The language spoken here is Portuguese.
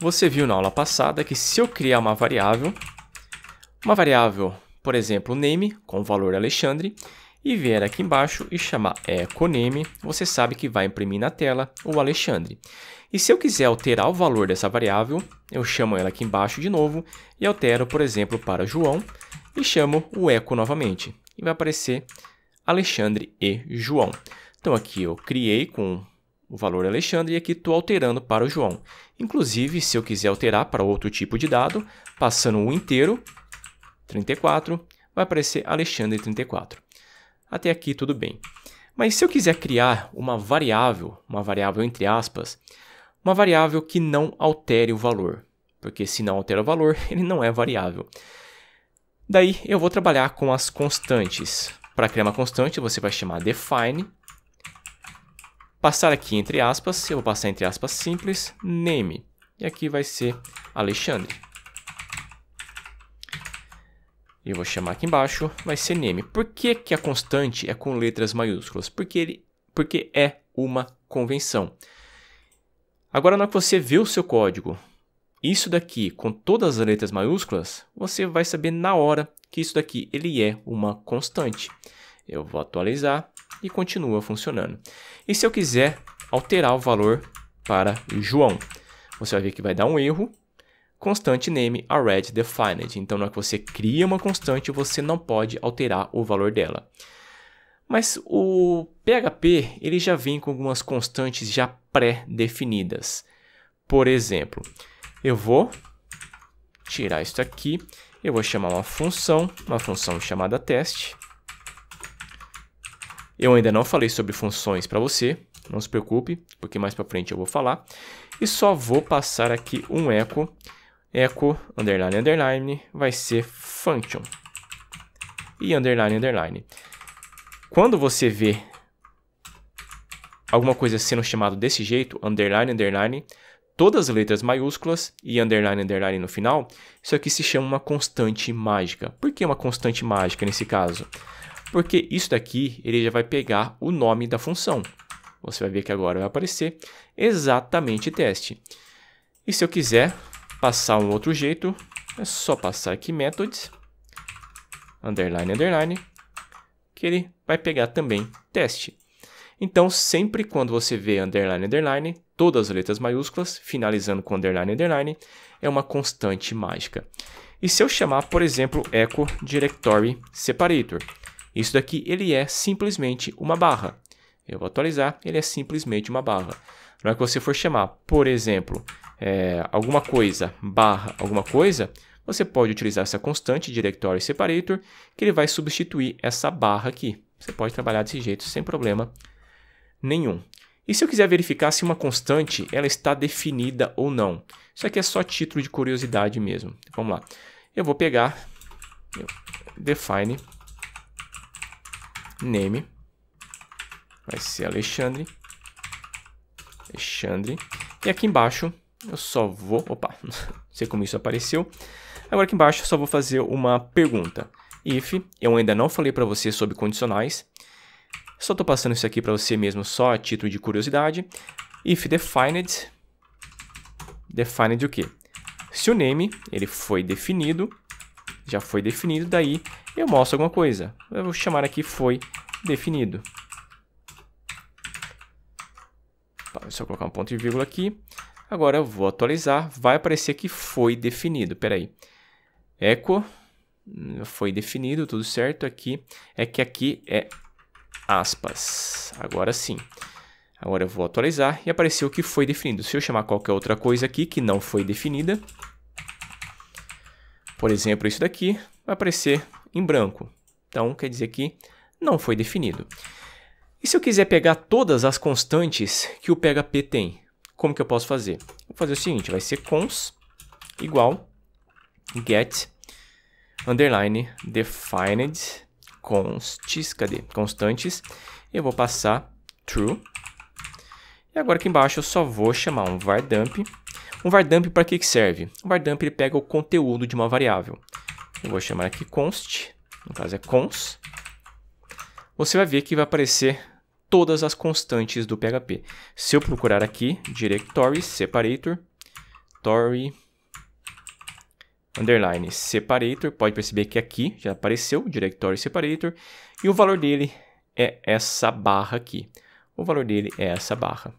Você viu na aula passada que se eu criar uma variável, uma variável, por exemplo, name, com o valor Alexandre, e vier aqui embaixo e chamar echo name, você sabe que vai imprimir na tela o Alexandre. E se eu quiser alterar o valor dessa variável, eu chamo ela aqui embaixo de novo e altero, por exemplo, para João e chamo o echo novamente. E vai aparecer Alexandre e João. Então aqui eu criei com o valor Alexandre e aqui estou alterando para o João. Inclusive, se eu quiser alterar para outro tipo de dado, passando o inteiro, 34, vai aparecer Alexandre 34. Até aqui tudo bem. Mas se eu quiser criar uma variável, uma variável entre aspas, uma variável que não altere o valor, porque se não altera o valor, ele não é variável. Daí eu vou trabalhar com as constantes. Para criar uma constante, você vai chamar define Passar aqui entre aspas, eu vou passar entre aspas simples, name. E aqui vai ser Alexandre. E eu vou chamar aqui embaixo, vai ser name. Por que, que a constante é com letras maiúsculas? Porque, ele, porque é uma convenção. Agora, na hora que você vê o seu código, isso daqui com todas as letras maiúsculas, você vai saber na hora que isso daqui ele é uma constante. Eu vou atualizar e continua funcionando. E se eu quiser alterar o valor para João, você vai ver que vai dar um erro. Constante name already defined. Então, na hora que você cria uma constante, você não pode alterar o valor dela. Mas o PHP ele já vem com algumas constantes já pré-definidas. Por exemplo, eu vou tirar isso aqui, eu vou chamar uma função, uma função chamada teste. Eu ainda não falei sobre funções para você, não se preocupe, porque mais para frente eu vou falar. E só vou passar aqui um echo, echo, underline, underline, vai ser function. E underline, underline. Quando você vê alguma coisa sendo chamada desse jeito, underline, underline, todas as letras maiúsculas e underline, underline no final, isso aqui se chama uma constante mágica. Por que uma constante mágica nesse caso? porque isso daqui ele já vai pegar o nome da função. Você vai ver que agora vai aparecer exatamente teste. E se eu quiser passar um outro jeito, é só passar aqui methods, underline, underline, que ele vai pegar também teste. Então, sempre quando você vê underline, underline, todas as letras maiúsculas, finalizando com underline, underline, é uma constante mágica. E se eu chamar, por exemplo, echo directory separator, isso daqui ele é simplesmente uma barra. Eu vou atualizar, ele é simplesmente uma barra. Na hora que você for chamar, por exemplo, é, alguma coisa barra alguma coisa, você pode utilizar essa constante directory separator, que ele vai substituir essa barra aqui. Você pode trabalhar desse jeito sem problema nenhum. E se eu quiser verificar se uma constante ela está definida ou não? Isso aqui é só título de curiosidade mesmo. Vamos lá. Eu vou pegar define name vai ser Alexandre. Alexandre. E aqui embaixo eu só vou... Opa, não sei como isso apareceu. Agora aqui embaixo eu só vou fazer uma pergunta. If, eu ainda não falei para você sobre condicionais. Só estou passando isso aqui para você mesmo só a título de curiosidade. If defined, defined o quê? Se o name ele foi definido, já foi definido, daí eu mostro alguma coisa. Eu vou chamar aqui foi definido. Tá, colocar um ponto e vírgula aqui. Agora eu vou atualizar, vai aparecer que foi definido. Espera aí. Echo foi definido, tudo certo aqui. É que aqui é aspas. Agora sim. Agora eu vou atualizar e apareceu que foi definido. Se eu chamar qualquer outra coisa aqui que não foi definida, por exemplo, isso daqui, vai aparecer em branco. Então, quer dizer que não foi definido. E se eu quiser pegar todas as constantes que o PHP tem, como que eu posso fazer? Vou fazer o seguinte, vai ser cons igual get underline defined consts, cadê? Constantes. Eu vou passar true. E agora aqui embaixo eu só vou chamar um var dump. Um var dump para que, que serve? Um var dump ele pega o conteúdo de uma variável eu vou chamar aqui const, no caso é cons, você vai ver que vai aparecer todas as constantes do PHP. Se eu procurar aqui, directory separator, tory underline separator, pode perceber que aqui já apareceu directory separator e o valor dele é essa barra aqui. O valor dele é essa barra.